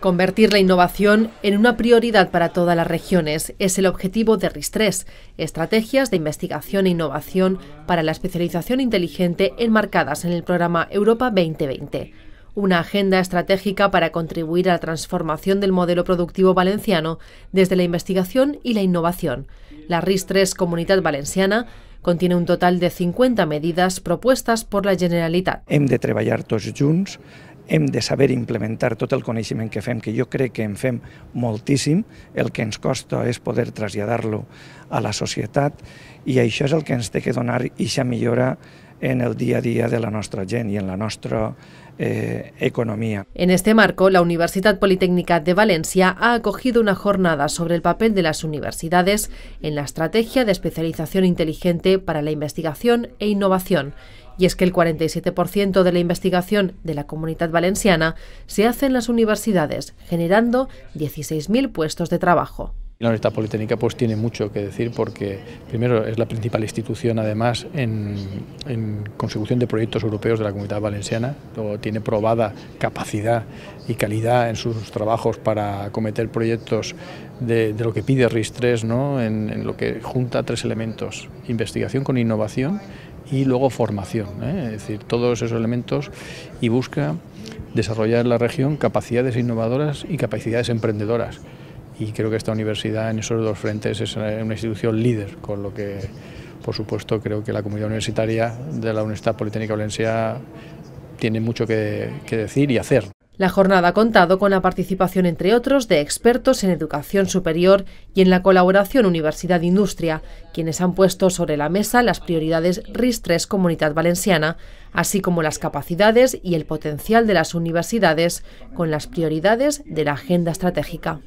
Convertir la innovación en una prioridad para todas las regiones es el objetivo de RIS3, Estrategias de Investigación e Innovación para la Especialización Inteligente enmarcadas en el programa Europa 2020, una agenda estratégica para contribuir a la transformación del modelo productivo valenciano desde la investigación y la innovación. La RIS3 Comunidad Valenciana contiene un total de 50 medidas propuestas por la Generalitat. de hem de saber implementar tot el coneixement que fem, que jo crec que en fem moltíssim, el que ens costa és poder traslladar-lo a la societat i això és el que ens té que donar i ja millora en el día a día de la nuestra gente y en la nuestra eh, economía. En este marco, la Universidad Politécnica de Valencia ha acogido una jornada sobre el papel de las universidades en la estrategia de especialización inteligente para la investigación e innovación. Y es que el 47% de la investigación de la comunidad valenciana se hace en las universidades, generando 16.000 puestos de trabajo. La Universidad Politécnica pues tiene mucho que decir porque primero es la principal institución además en, consecución de proyectos europeos de la Comunidad Valenciana, tiene probada capacidad y calidad en sus trabajos para acometer proyectos de, lo que pide RIS3, ¿no? en, lo que junta tres elementos, investigación con innovación y luego formación, ¿eh? es decir, todos esos elementos y busca desarrollar en la región capacidades innovadoras y capacidades emprendedoras y creo que esta universidad en esos dos frentes es una institución líder, con lo que, por supuesto, creo que la comunidad universitaria de la Universidad Politécnica Valencia tiene mucho que, decir y hacer. La jornada ha contado con la participación, entre otros, de expertos en educación superior y en la colaboración Universidad-Industria, quienes han puesto sobre la mesa las prioridades RIS 3 Comunidad Valenciana, así como las capacidades y el potencial de las universidades con las prioridades de la agenda estratégica.